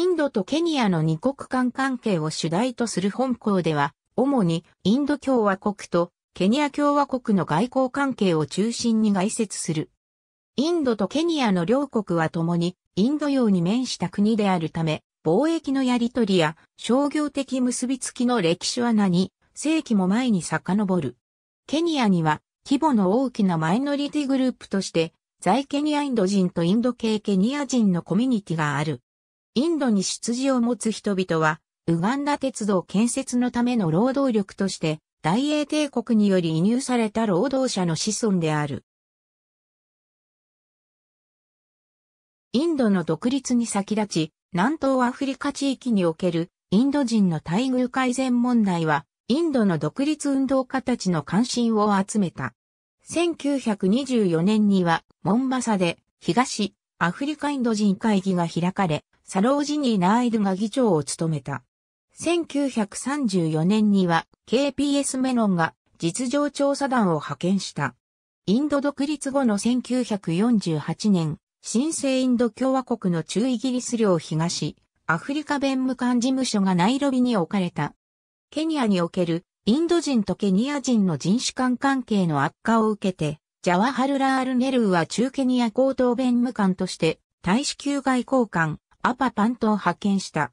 インドとケニアの二国間関係を主題とする本校では、主にインド共和国とケニア共和国の外交関係を中心に外説する。インドとケニアの両国は共にインド洋に面した国であるため、貿易のやり取りや商業的結びつきの歴史は何世紀も前に遡る。ケニアには規模の大きなマイノリティグループとして、在ケニアインド人とインド系ケニア人のコミュニティがある。インドに出自を持つ人々は、ウガンダ鉄道建設のための労働力として、大英帝国により移入された労働者の子孫である。インドの独立に先立ち、南東アフリカ地域におけるインド人の待遇改善問題は、インドの独立運動家たちの関心を集めた。1924年には、モンバサで東アフリカインド人会議が開かれ、サロージニー・ナーイドが議長を務めた。1934年には KPS メノンが実情調査団を派遣した。インド独立後の1948年、新生インド共和国の中イギリス領東、アフリカ弁務官事務所がナイロビに置かれた。ケニアにおけるインド人とケニア人の人種間関係の悪化を受けて、ジャワハルラール・ネルーは中ケニア高等弁務官として、大使級外交官、アパパントを派遣した。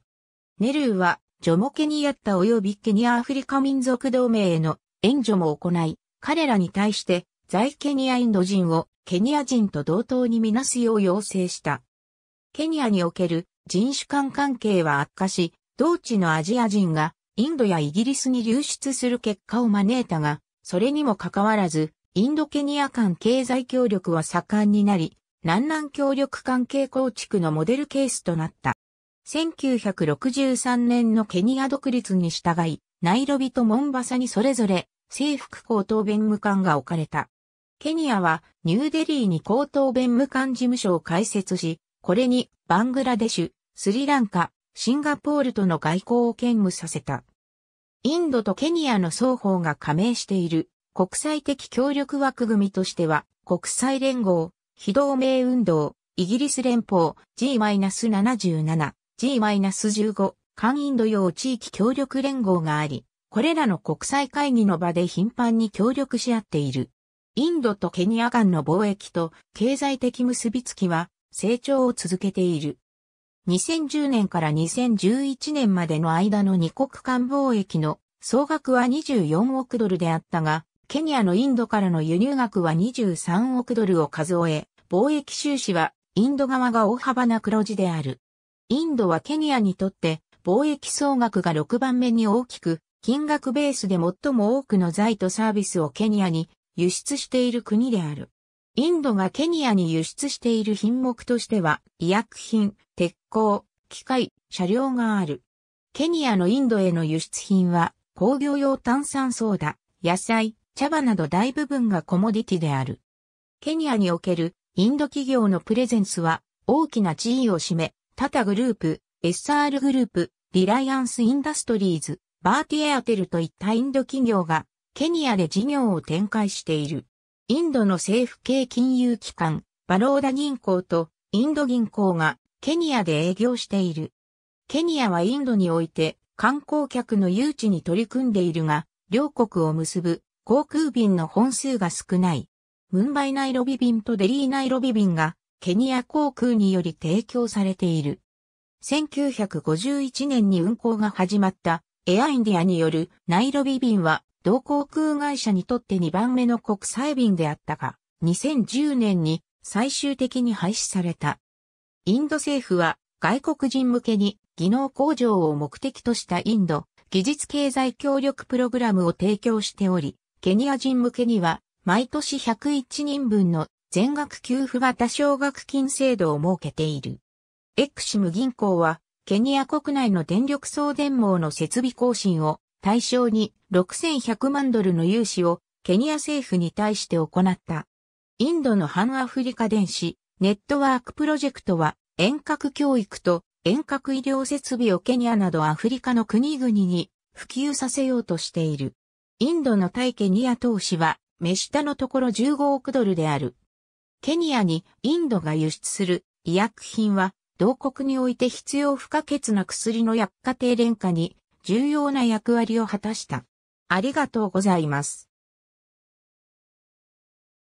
ネルーは、ジョモケニアッタ及びケニアアフリカ民族同盟への援助も行い、彼らに対して、在ケニアインド人をケニア人と同等にみなすよう要請した。ケニアにおける人種間関係は悪化し、同地のアジア人がインドやイギリスに流出する結果を招いたが、それにもかかわらず、インドケニア間経済協力は盛んになり、南南協力関係構築のモデルケースとなった。1963年のケニア独立に従い、ナイロビとモンバサにそれぞれ政服高等弁務官が置かれた。ケニアはニューデリーに高等弁務官事務所を開設し、これにバングラデシュ、スリランカ、シンガポールとの外交を兼務させた。インドとケニアの双方が加盟している国際的協力枠組みとしては国際連合、非同盟運動、イギリス連邦、G-77、G-15、関インド洋地域協力連合があり、これらの国際会議の場で頻繁に協力し合っている。インドとケニア間の貿易と経済的結びつきは成長を続けている。2010年から2011年までの間の二国間貿易の総額は24億ドルであったが、ケニアのインドからの輸入額は23億ドルを数え、貿易収支はインド側が大幅な黒字である。インドはケニアにとって貿易総額が6番目に大きく、金額ベースで最も多くの財とサービスをケニアに輸出している国である。インドがケニアに輸出している品目としては、医薬品、鉄鋼、機械、車両がある。ケニアのインドへの輸出品は、工業用炭酸ソーダ、野菜、茶葉など大部分がコモディティである。ケニアにおけるインド企業のプレゼンスは大きな地位を占め、タタグループ、SR グループ、リライアンスインダストリーズ、バーティエアテルといったインド企業がケニアで事業を展開している。インドの政府系金融機関、バローダ銀行とインド銀行がケニアで営業している。ケニアはインドにおいて観光客の誘致に取り組んでいるが、両国を結ぶ航空便の本数が少ない。ムンバイナイロビ便とデリーナイロビ便がケニア航空により提供されている。1951年に運航が始まったエアインディアによるナイロビ便は同航空会社にとって2番目の国際便であったが、2010年に最終的に廃止された。インド政府は外国人向けに技能向上を目的としたインド技術経済協力プログラムを提供しており、ケニア人向けには、毎年101人分の全額給付型奨学金制度を設けている。エクシム銀行は、ケニア国内の電力送電網の設備更新を対象に6100万ドルの融資をケニア政府に対して行った。インドの反アフリカ電子ネットワークプロジェクトは遠隔教育と遠隔医療設備をケニアなどアフリカの国々に普及させようとしている。インドの大ケニア投資は、目下のところ15億ドルである。ケニアにインドが輸出する医薬品は、同国において必要不可欠な薬の薬価低廉化に重要な役割を果たした。ありがとうございます。